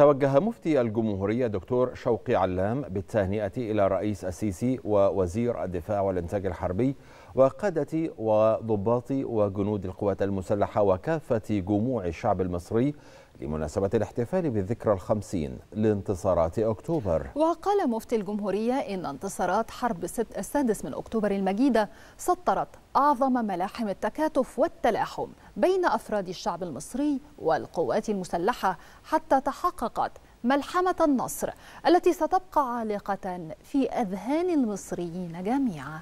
توجه مفتي الجمهورية دكتور شوقي علام بالتهنئة إلى رئيس السيسي ووزير الدفاع والإنتاج الحربي وقادة وضباط وجنود القوات المسلحة وكافة جموع الشعب المصري لمناسبة الاحتفال بالذكرى الخمسين لانتصارات أكتوبر وقال مفتي الجمهورية إن انتصارات حرب السادس من أكتوبر المجيدة سطرت أعظم ملاحم التكاتف والتلاحم بين أفراد الشعب المصري والقوات المسلحة حتى تحققت ملحمة النصر التي ستبقى عالقة في أذهان المصريين جميعاً